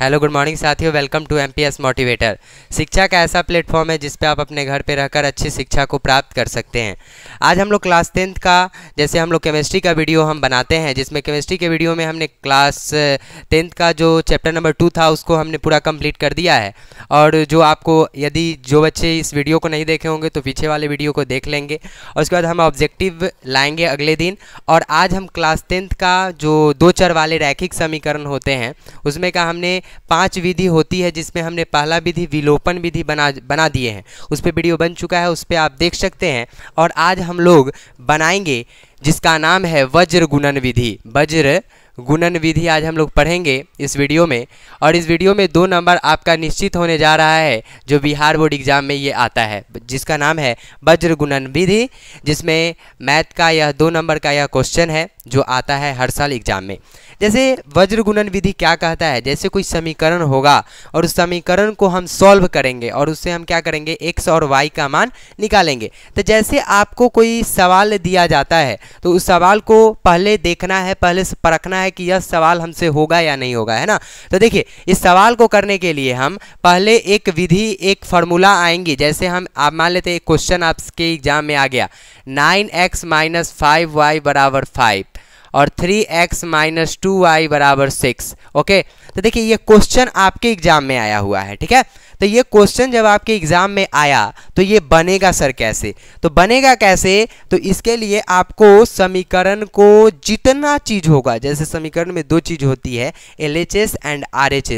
hello good morning साथियों welcome to MPS motivator शिक्षा का ऐसा प्लेटफॉर्म है जिस पर आप अपने घर पे रहकर अच्छी शिक्षा को प्राप्त कर सकते हैं आज हम लोग क्लास टेंथ का जैसे हम लोग केमिस्ट्री का वीडियो हम बनाते हैं जिसमें केमिस्ट्री के वीडियो में हमने क्लास टेंथ का जो चैप्टर नंबर टू था उसको हमने पूरा कंप्लीट कर दिया है और जो आपको यदि जो बच्चे इस वीडियो को नहीं देखे होंगे तो पीछे वाले वीडियो को देख लेंगे और उसके बाद हम ऑब्जेक्टिव लाएँगे अगले दिन और आज हम क्लास टेंथ का जो दो चर वाले रैखिक समीकरण होते हैं उसमें का हमने पांच विधि होती है जिसमें हमने पहला विधि विलोपन विधि बना बना दिए हैं उस पर वीडियो बन चुका है उस पर आप देख सकते हैं और आज हम लोग बनाएंगे जिसका नाम है वज्र गुणन विधि वज्र गुणन विधि आज हम लोग पढ़ेंगे इस वीडियो में और इस वीडियो में दो नंबर आपका निश्चित होने जा रहा है जो बिहार बोर्ड एग्जाम में ये आता है जिसका नाम है वज्र गुणन विधि जिसमें मैथ का यह दो नंबर का यह क्वेश्चन है जो आता है हर साल एग्जाम में जैसे वज्र गुणन विधि क्या कहता है जैसे कोई समीकरण होगा और उस समीकरण को हम सॉल्व करेंगे और उससे हम क्या करेंगे एक्स और वाई का मान निकालेंगे तो जैसे आपको कोई सवाल दिया जाता है तो उस सवाल को पहले देखना है पहले परखना है कि यह सवाल हमसे होगा या नहीं होगा है ना तो देखिए इस सवाल को करने के लिए हम पहले एक विधि एक फार्मूला आएंगी जैसे हम आप मान लेते हैं क्वेश्चन आपके एग्जाम में आ गया nine x minus five y बराबर फाइव और three x minus two y बराबर सिक्स ओके तो देखिए ये क्वेश्चन आपके एग्जाम में आया हुआ है ठीक है तो ये क्वेश्चन जब आपके एग्जाम में आया तो ये बनेगा सर कैसे तो बनेगा कैसे तो इसके लिए आपको समीकरण को जितना चीज होगा जैसे समीकरण में दो चीज होती है L and R H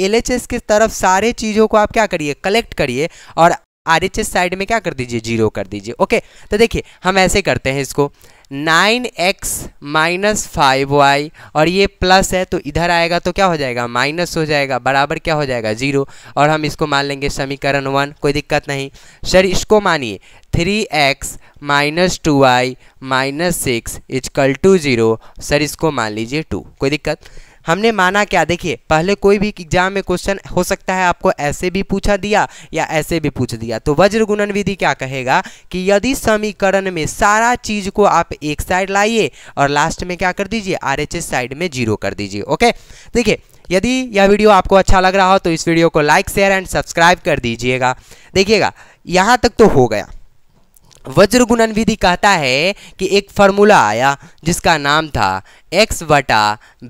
L की तरफ सारे चीज़ों को आप क्या करिए कलेक्ट करिए और आर एच एस साइड में क्या कर दीजिए जीरो कर दीजिए ओके तो देखिए हम ऐसे करते हैं इसको nine x minus five y और ये प्लस है तो इधर आएगा तो क्या हो जाएगा माइनस हो जाएगा बराबर क्या हो जाएगा जीरो और हम इसको मान लेंगे समीकरण वन कोई दिक्कत नहीं सर इसको मानिए three x minus two y minus six equal to zero sir इसको मान लीजिए टू कोई दिक्कत हमने माना क्या देखिए पहले कोई भी एग्जाम में क्वेश्चन हो सकता है आपको ऐसे भी पूछा दिया या ऐसे भी पूछ दिया तो वज्र गुणन विधि क्या कहेगा कि यदि समीकरण में सारा चीज को आप एक साइड लाइए और लास्ट में क्या कर दीजिए आर साइड में जीरो कर दीजिए ओके देखिए यदि यह वीडियो आपको अच्छा लग रहा हो तो इस वीडियो को लाइक शेयर एंड सब्सक्राइब कर दीजिएगा देखिएगा यहाँ तक तो हो गया वज्रगुणन विधि कहता है कि एक फार्मूला आया जिसका नाम था एक्स बटा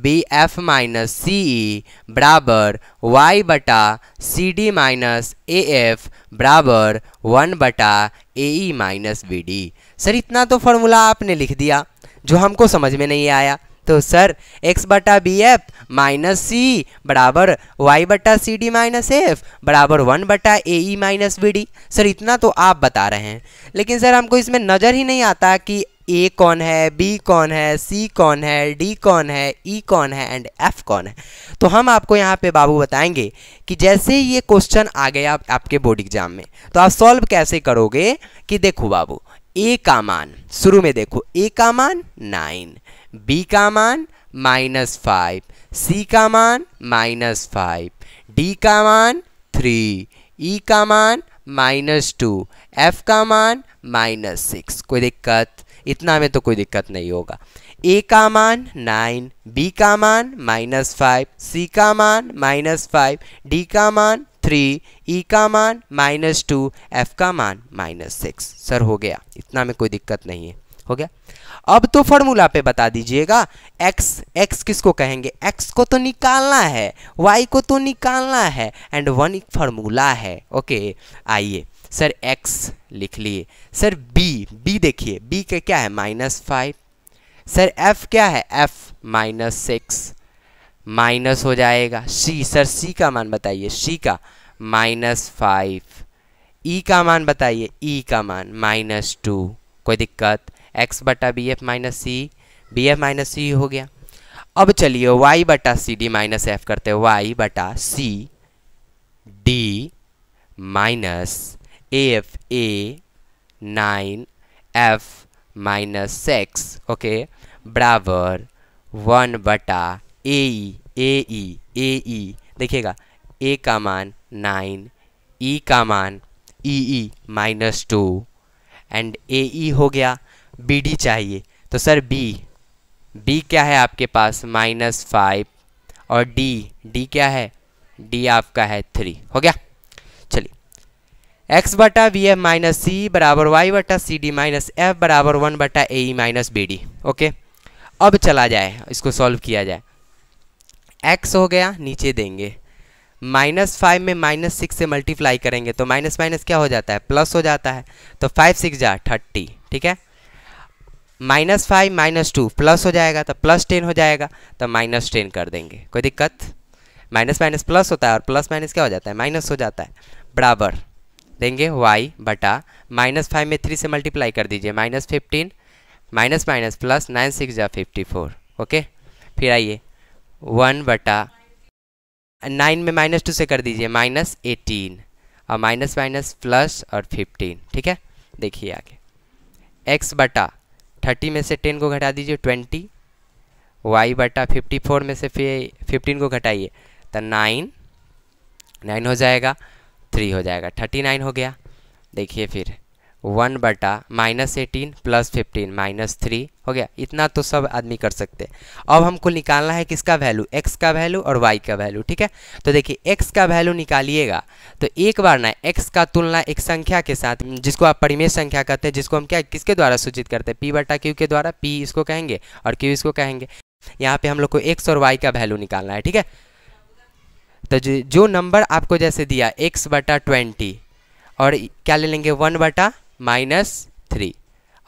B F minus C E बराबर वाई बटा C D minus A F बराबर वन बटा A E minus B D sir इतना तो फार्मूला आपने लिख दिया जो हमको समझ में नहीं आया तो सर एक्स बटा बी एफ माइनस सी बराबर वाई बटा सी डी माइनस एफ बराबर वन बटा A E minus B D sir इतना तो आप बता रहे हैं लेकिन सर हमको इसमें नज़र ही नहीं आता कि ए कौन है बी कौन है सी कौन है डी कौन है ई e कौन है एंड एफ कौन है तो हम आपको यहाँ पे बाबू बताएंगे कि जैसे ही ये क्वेश्चन आ गया आप, आपके बोर्ड एग्जाम में तो आप सॉल्व कैसे करोगे कि देखो बाबू ए का मान शुरू में देखो ए का मान नाइन बी का मान माइनस फाइव सी का मान माइनस फाइव डी का मान थ्री ई का मान माइनस टू एफ का मान माइनस सिक्स कोई दिक्कत इतना में तो कोई दिक्कत नहीं होगा ए का मान नाइन बी का मान माइनस फाइव सी का मान माइनस फाइव डी का मान थ्री ई का मान माइनस टू एफ का मान माइनस सिक्स सर हो गया इतना में कोई दिक्कत नहीं है हो गया अब तो फॉर्मूला पे बता दीजिएगा x x किसको कहेंगे x को तो निकालना है y को तो निकालना है एंड वन एक फार्मूला है ओके आइए सर x लिख लिए सर b b देखिए b का क्या है माइनस फाइव सर f क्या है f माइनस सिक्स माइनस हो जाएगा c सर c का मान बताइए c का माइनस फाइव ई का मान बताइए ई e का मान माइनस टू कोई दिक्कत एक्स बटा B F minus C B F minus C हो गया अब चलिए वाई बटा सी डी माइनस एफ करते हैं वाई बटा C D minus F A nine F minus six okay बराबर वन बटा ए ई ए ई ए ई देखिएगा ए का मान नाइन ई e का मान E E minus two and A E हो गया बी डी चाहिए तो सर बी बी क्या है आपके पास माइनस फाइव और डी डी क्या है डी आपका है थ्री हो गया चलिए एक्स बटा वी एफ माइनस सी बराबर वाई बटा सी डी माइनस एफ बराबर वन बटा A E e minus B D okay अब चला जाए इसको सॉल्व किया जाए एक्स हो गया नीचे देंगे माइनस फाइव में माइनस सिक्स से मल्टीप्लाई करेंगे तो माइनस माइनस क्या हो जाता है प्लस हो जाता है तो फाइव सिक्स जा थर्टी ठीक है minus five minus two plus हो जाएगा तो प्लस टेन हो जाएगा तो माइनस टेन कर देंगे कोई दिक्कत माइनस माइनस प्लस होता है और प्लस माइनस क्या हो जाता है माइनस हो जाता है बराबर देंगे वाई बटा माइनस फाइव में थ्री से मल्टीप्लाई कर दीजिए minus fifteen minus minus plus nine six या फिफ्टी फोर ओके फिर आइए वन बटा नाइन में माइनस टू से कर दीजिए माइनस एटीन और माइनस माइनस प्लस और फिफ्टीन ठीक है देखिए आगे एक्स बटा थर्टी में से टेन को घटा दीजिए ट्वेंटी वाई बटा फिफ्टी फोर में से फिफ्टीन को घटाइए तो नाइन नाइन हो जाएगा थ्री हो जाएगा थर्टी नाइन हो गया देखिए फिर वन बटा minus eighteen plus fifteen minus three हो गया इतना तो सब आदमी कर सकते हैं अब हमको निकालना है किसका वैल्यू एक्स का वैल्यू और वाई का वैल्यू ठीक है तो देखिए एक्स का वैल्यू निकालिएगा तो एक बार ना एक्स का तुलना एक संख्या के साथ जिसको आप परिमेय संख्या कहते हैं जिसको हम क्या किसके द्वारा सूचित करते हैं पी बटा क्यू के द्वारा पी इसको कहेंगे और क्यू इसको कहेंगे यहाँ पर हम लोग को एक्स और वाई का वैल्यू निकालना है ठीक है तो जो नंबर आपको जैसे दिया एक्स बटा ट्वेंटी और क्या ले लेंगे वन बटा माइनस थ्री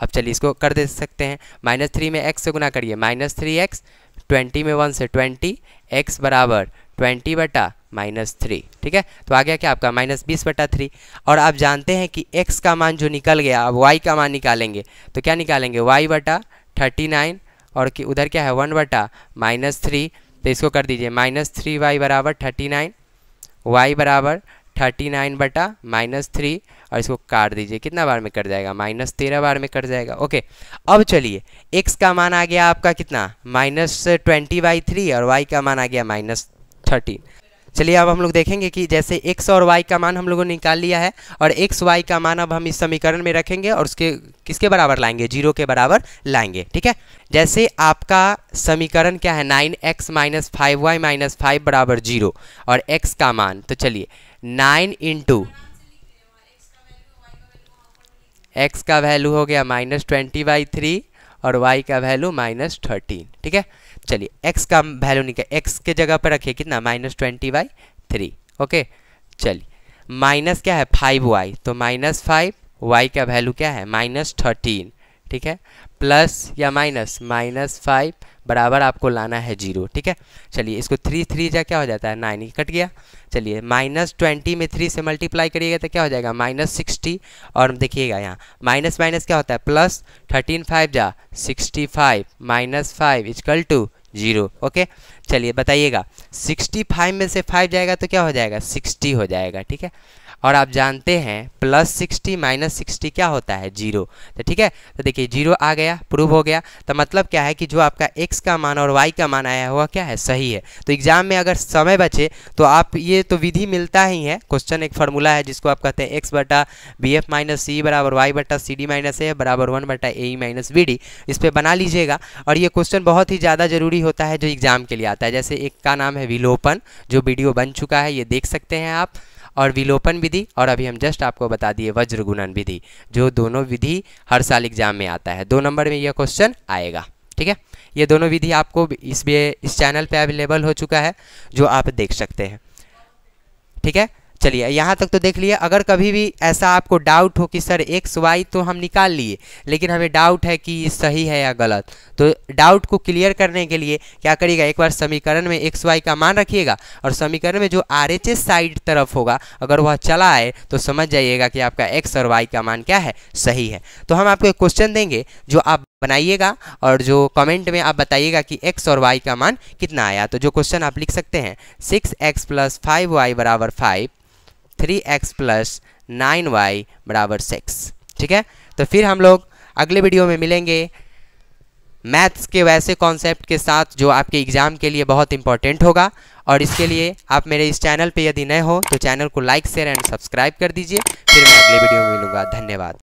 अब चलिए इसको कर दे सकते हैं माइनस थ्री में एक्स से गुना करिए माइनस थ्री एक्स ट्वेंटी में वन से ट्वेंटी एक्स बराबर ट्वेंटी बटा माइनस थ्री ठीक है तो आ गया क्या आपका माइनस बीस बटा थ्री और आप जानते हैं कि एक्स का मान जो निकल गया अब वाई का मान निकालेंगे तो क्या निकालेंगे वाई बटा थर्टी नाइन और कि उधर क्या है वन बटा माइनस थ्री तो इसको कर दीजिए माइनस थ्री वाई बराबर थर्टी नाइन वाई बराबर थर्टी नाइन बटा माइनस थ्री और इसको काट दीजिए कितना बार में कट जाएगा माइनस तेरह बार में कट जाएगा ओके अब चलिए एक्स का मान आ गया आपका कितना माइनस ट्वेंटी बाई थ्री और वाई का मान आ गया माइनस थर्टीन चलिए अब हम लोग देखेंगे कि जैसे एक्स और वाई का मान हम लोगों ने निकाल लिया है और एक्स वाई का मान अब हम इस समीकरण में रखेंगे और उसके किसके बराबर लाएंगे जीरो के बराबर लाएंगे ठीक है जैसे आपका समीकरण क्या है nine x minus five y minus five बराबर जीरो और एक्स का मान तो चलिए नाइन इंटू एक्स का वैल्यू हो गया माइनस ट्वेंटी बाई थ्री और वाई का वैल्यू माइनस थर्टीन ठीक है चलिए एक्स का वैल्यू निकल एक्स के जगह पर रखिए कितना minus twenty by three okay चलिए माइनस क्या है फाइव वाई तो माइनस फाइव वाई का वैल्यू क्या है माइनस थर्टीन ठीक है प्लस या माइनस माइनस फाइव बराबर आपको लाना है जीरो ठीक है चलिए इसको थ्री थ्री जा क्या हो जाता है नाइन ही कट गया चलिए माइनस ट्वेंटी में थ्री से मल्टीप्लाई करिएगा तो क्या हो जाएगा माइनस सिक्सटी और देखिएगा यहाँ माइनस माइनस क्या होता है प्लस थर्टीन फाइव जा sixty five minus five equal to zero okay चलिए बताइएगा सिक्सटी फाइव में से फाइव जाएगा तो क्या हो जाएगा सिक्सटी हो जाएगा ठीक है और आप जानते हैं प्लस सिक्सटी माइनस सिक्सटी क्या होता है जीरो तो ठीक है तो देखिए जीरो आ गया प्रूव हो गया तो मतलब क्या है कि जो आपका एक्स का मान और वाई का मान आया हुआ क्या है सही है तो एग्जाम में अगर समय बचे तो आप ये तो विधि मिलता ही है क्वेश्चन एक फॉर्मूला है जिसको आप कहते हैं एक्स बटा बी एफ माइनस सी बराबर वाई बटा सी डी माइनस ए बराबर वन बटा ए माइनस बी डी इस पर बना लीजिएगा और ये क्वेश्चन बहुत ही ज़्यादा ज़रूरी होता है जो एग्ज़ाम के लिए आता है जैसे एक का नाम है विलोपन जो वीडियो बन चुका है ये देख सकते हैं आप और विलोपन विधि और अभी हम जस्ट आपको बता दिए वज्रगुणन विधि जो दोनों विधि हर साल एग्जाम में आता है दो नंबर में यह क्वेश्चन आएगा ठीक है ये दोनों विधि आपको इस इस चैनल पे अवेलेबल हो चुका है जो आप देख सकते हैं ठीक है चलिए यहाँ तक तो देख लिए अगर कभी भी ऐसा आपको डाउट हो कि सर एक्स वाई तो हम निकाल लिए लेकिन हमें डाउट है कि सही है या गलत तो डाउट को क्लियर करने के लिए क्या करिएगा एक बार समीकरण में एक्स वाई का मान रखिएगा और समीकरण में जो आर एच एस साइड तरफ होगा अगर वह चला आए तो समझ जाइएगा कि आपका एक्स और वाई का मान क्या है सही है तो हम आपको एक क्वेश्चन देंगे जो आप बनाइएगा और जो कमेंट में आप बताइएगा कि x और y का मान कितना आया तो जो क्वेश्चन आप लिख सकते हैं six x plus five y बराबर five three x plus nine y बराबर सिक्स ठीक है तो फिर हम लोग अगले वीडियो में मिलेंगे मैथ्स के वैसे कॉन्सेप्ट के साथ जो आपके एग्ज़ाम के लिए बहुत इंपॉर्टेंट होगा और इसके लिए आप मेरे इस चैनल पे यदि नए हो तो चैनल को लाइक शेयर एंड सब्सक्राइब कर दीजिए फिर मैं अगले वीडियो में मिलूँगा धन्यवाद